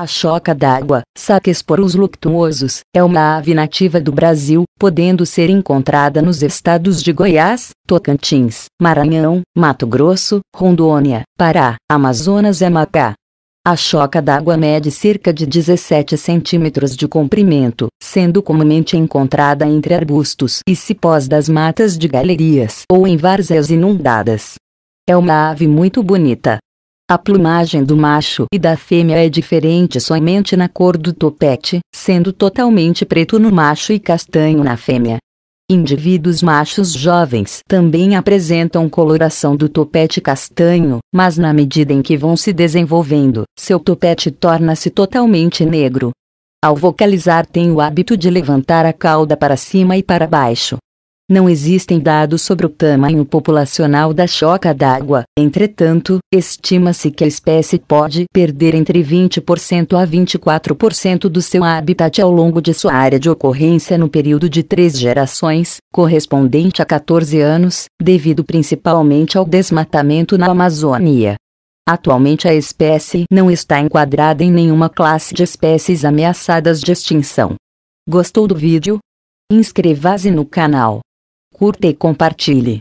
A choca d'água, porus luctuosos, é uma ave nativa do Brasil, podendo ser encontrada nos estados de Goiás, Tocantins, Maranhão, Mato Grosso, Rondônia, Pará, Amazonas e Macá. A choca d'água mede cerca de 17 centímetros de comprimento, sendo comumente encontrada entre arbustos e cipós das matas de galerias ou em várzeas inundadas. É uma ave muito bonita, a plumagem do macho e da fêmea é diferente somente na cor do topete, sendo totalmente preto no macho e castanho na fêmea. Indivíduos machos jovens também apresentam coloração do topete castanho, mas na medida em que vão se desenvolvendo, seu topete torna-se totalmente negro. Ao vocalizar, tem o hábito de levantar a cauda para cima e para baixo, não existem dados sobre o tamanho populacional da choca d'água, entretanto, estima-se que a espécie pode perder entre 20% a 24% do seu habitat ao longo de sua área de ocorrência no período de três gerações, correspondente a 14 anos, devido principalmente ao desmatamento na Amazônia. Atualmente a espécie não está enquadrada em nenhuma classe de espécies ameaçadas de extinção. Gostou do vídeo? Inscreva-se no canal curta e compartilhe.